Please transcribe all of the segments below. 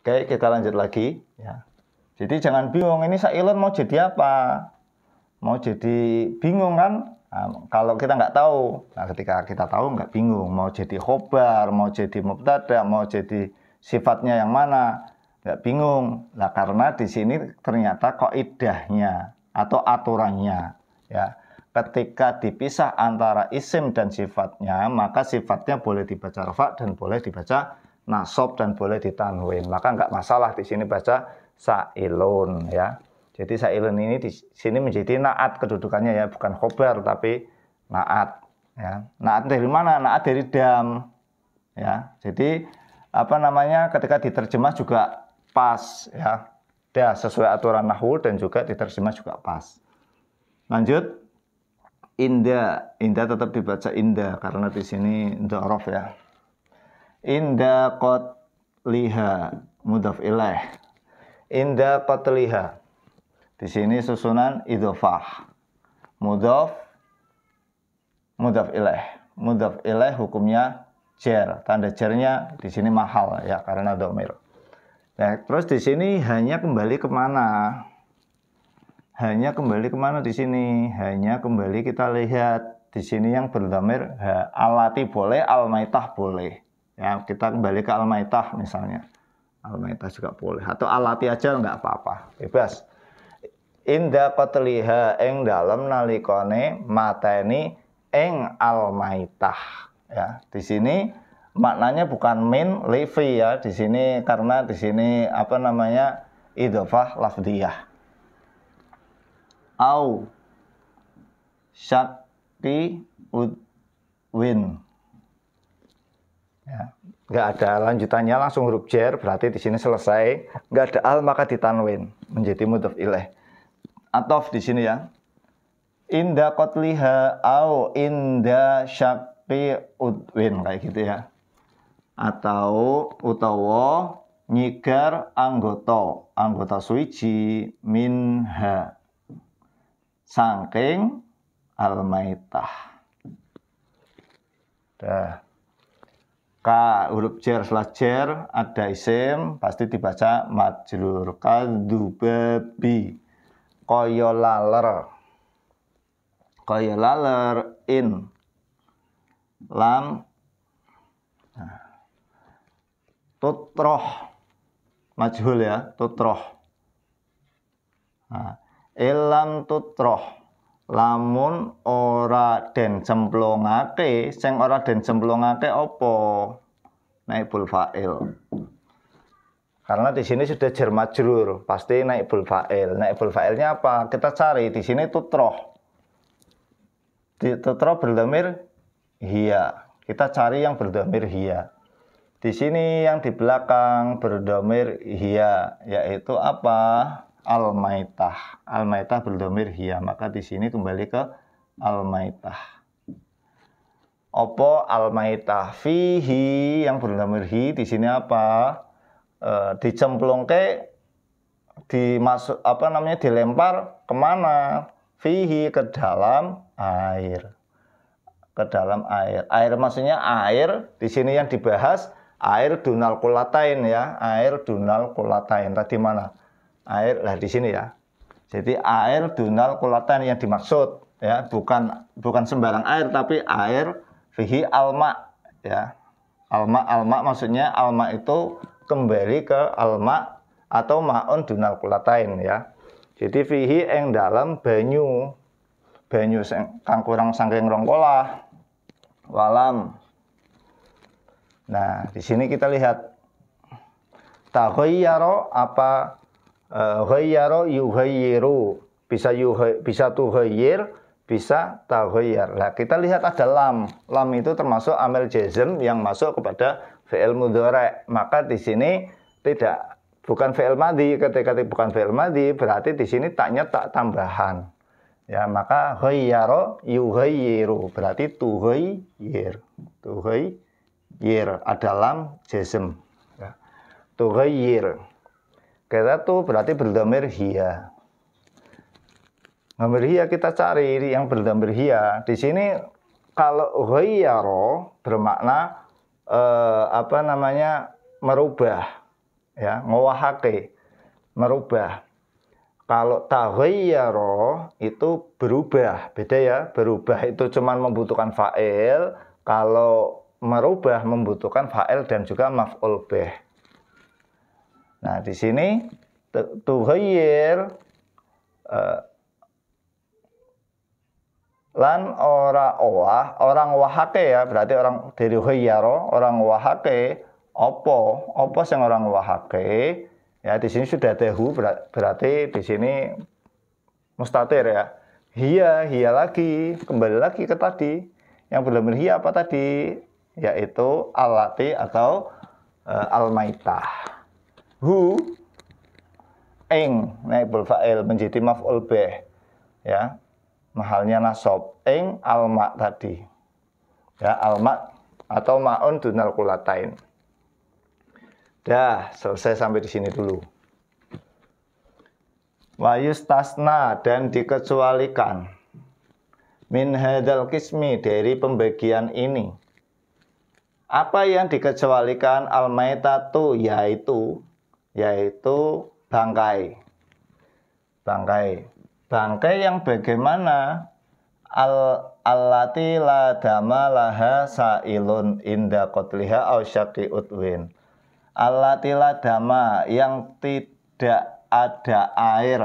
Oke, kita lanjut lagi ya. Jadi jangan bingung ini saya Elon mau jadi apa? Mau jadi bingung kan? Nah, kalau kita nggak tahu, nah ketika kita tahu nggak bingung mau jadi khobar, mau jadi mubtada, mau jadi sifatnya yang mana, nggak bingung. Nah karena di sini ternyata kok idahnya atau aturannya ya ketika dipisah antara isim dan sifatnya maka sifatnya boleh dibaca rafa dan boleh dibaca nasob dan boleh ditanwin. Maka nggak masalah di sini baca sa'ilun ya. Jadi sa'ilun ini di sini menjadi naat kedudukannya ya, bukan khobar tapi naat ya. Naat dari mana? Naat dari dam ya. Jadi apa namanya ketika diterjemah juga pas ya. Ya, sesuai aturan nahwu dan juga diterjemah juga pas. Lanjut indah indah tetap dibaca indah karena di sini dharof ya inda kot liha mudaf ilaih inda kot liha. di sini susunan idofah, mudaf, mudaf ilaih mudaf ilaih hukumnya jer tanda jernya di sini mahal ya karena domir nah, terus di sini hanya kembali kemana hanya kembali kemana di sini hanya kembali kita lihat di sini yang berdomir alati boleh almaitah boleh Ya, kita kembali ke Al-Maidah misalnya. Al-Maidah juga boleh. Atau alati aja nggak apa-apa. Bebas. Inda kotliha eng dalam nalikone mateni eng al maitah Ya, di sini maknanya bukan min levi ya di sini karena di sini apa namanya idofah lafdiyah. Au syakti win Ya. Nggak ada lanjutannya langsung huruf jer berarti di sini selesai. Nggak ada al maka ditanwin menjadi mudaf ilaih. Atof di sini ya. Inda kotliha au inda syaqqi udwin kayak gitu ya. Atau utawa nyigar anggota anggota suici minha sangking almaitah. Dah. K huruf jer setelah jer ada isim pasti dibaca majrur kadzubabi kaya koyolaler koyolaler in lam nah. tutroh majhul ya tutroh nah, ilam tutroh lamun ora den cemplungake sing ora den cemplungake opo naik bulfa'il karena di sini sudah jermajur, pasti naik bulfa'il Naik bulfa'ilnya apa kita cari di sini tutroh tutroh berdamir hia. kita cari yang berdamir hia. di sini yang di belakang berdamir hia, yaitu apa al-maitah. Al-maitah berdomir hiya, maka di sini kembali ke al-maitah. Opo al-maitah fihi yang berdomir hi di sini apa? E, dicemplung ke dimasuk apa namanya dilempar kemana? Fihi ke dalam air. Ke dalam air. Air maksudnya air di sini yang dibahas air dunal kulatain ya, air dunal kulatain. Tadi mana? air lah di sini ya. Jadi air dunal kulatan yang dimaksud ya bukan bukan sembarang air tapi air fihi alma ya. Alma alma maksudnya alma itu kembali ke alma atau maun dunal kulatain ya. Jadi fihi eng dalam banyu banyu kang kurang sangking rongkola walam. Nah, di sini kita lihat tahoyaro apa Eh, ghayyara yughayyiru. Bisa yuhay, bisa tughayyir, bisa taghayyar. lah kita lihat ada lam. Lam itu termasuk amel jazm yang masuk kepada fi'il mudhari. Maka di sini tidak bukan fi'il madhi. Ketika bukan fi'il madhi, berarti di sini taknya tak tambahan. Ya, maka ghayyara yughayyiru berarti tughayyir. Tughayyir ada lam jazm. Ya. Tughayyir tuh berarti berdamir hia, Damir hia kita cari yang berdamir hia. Di sini kalau ghayyaro bermakna eh, apa namanya merubah ya, ngawahake merubah. Kalau taghayyaro itu berubah, beda ya. Berubah itu cuma membutuhkan fa'il, kalau merubah membutuhkan fa'il dan juga maf'ul bih. Nah, di sini tuhayir uh, lan ora owah, orang wahake ya, berarti orang dari huyaro orang wahake opo, opo yang orang wahake. Ya, di sini sudah tehu berarti di sini mustatir ya. Hia, hia lagi, kembali lagi ke tadi. Yang belum hia apa tadi? Yaitu alati atau uh, almaitah hu ing naibul fa'il menjadi maf'ul bih ya mahalnya nasab ing alma tadi ya alma atau maun dunal kulatain dah selesai sampai di sini dulu wa yustasna dan dikecualikan min hadal kismi dari pembagian ini apa yang dikecualikan al-maitatu yaitu yaitu bangkai. Bangkai. Bangkai yang bagaimana al allati la dama laha sailun inda qatliha aw syaqi utwin. Allati la dama yang tidak ada air.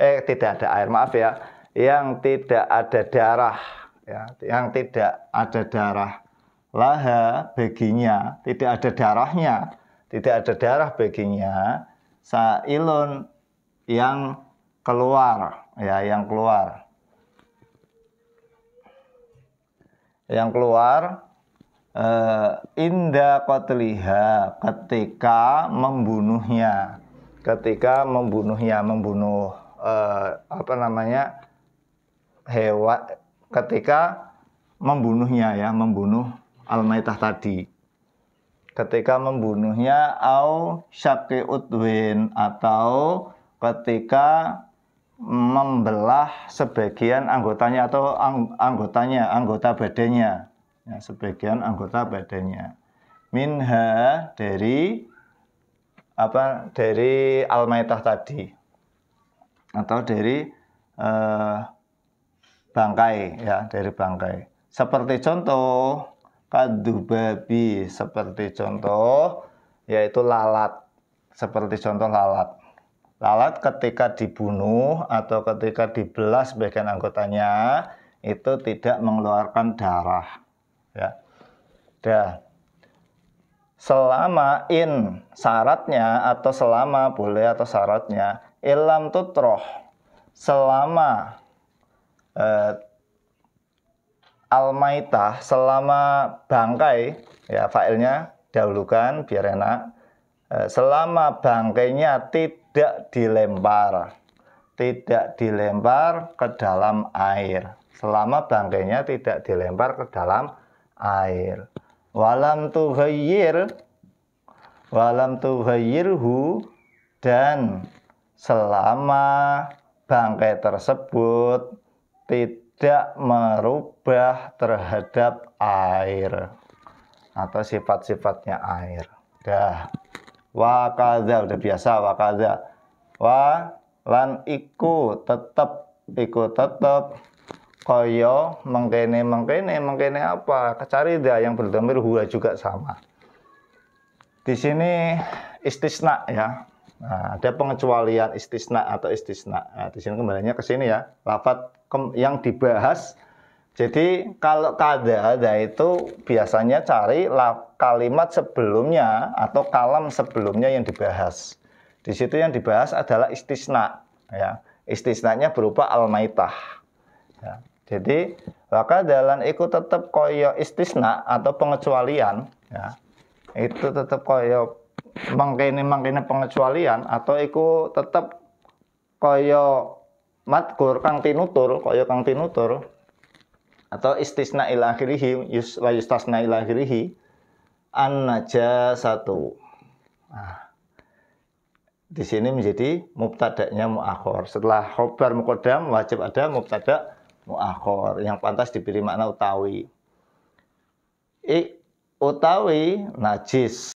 Eh tidak ada air, maaf ya. Yang tidak ada darah ya, yang tidak ada darah laha baginya, tidak ada darahnya tidak ada darah baginya sailun yang keluar ya yang keluar yang keluar uh, inda terlihat ketika membunuhnya ketika membunuhnya membunuh uh, apa namanya hewan ketika membunuhnya ya membunuh al-maitah tadi ketika membunuhnya au syaki udwin atau ketika membelah sebagian anggotanya atau anggotanya anggota badannya ya, sebagian anggota badannya minha dari apa dari almaitah tadi atau dari eh, bangkai ya dari bangkai seperti contoh kadubabi babi seperti contoh yaitu lalat seperti contoh lalat lalat ketika dibunuh atau ketika dibelas bagian anggotanya itu tidak mengeluarkan darah ya dah selama in syaratnya atau selama boleh atau syaratnya ilam tutroh selama eh, al selama bangkai ya failnya dahulukan biar enak eh, selama bangkainya tidak dilempar tidak dilempar ke dalam air selama bangkainya tidak dilempar ke dalam air walam tuhayir walam tuhayirhu dan selama bangkai tersebut tidak tidak merubah terhadap air atau sifat-sifatnya air. Dah. Wakada udah biasa wakada. Wa lan iku tetep iku tetap koyo mengkene mengkene mengkene apa kecari dah yang berdamir huwa juga sama. Di sini istisna ya. Nah, ada pengecualian istisna atau istisna. Nah, di sini kembalinya ke sini ya. Lafat yang dibahas. Jadi kalau kada ada itu biasanya cari kalimat sebelumnya atau kalam sebelumnya yang dibahas. Di situ yang dibahas adalah istisna. Ya. Istisnanya berupa al-maitah. Ya. Jadi maka dalam ikut tetap koyo istisna atau pengecualian. Ya. Itu tetap koyo mangkene-mangkene pengecualian atau iku tetep kaya matkur kang tinutur kaya kang tinutur atau istisna ila akhirihi yus wa yustasna ila akhirihi an najasatu nah, di sini menjadi mubtada'nya muakhor setelah khobar mukodam wajib ada mubtada muakhor yang pantas diberi makna utawi I, utawi najis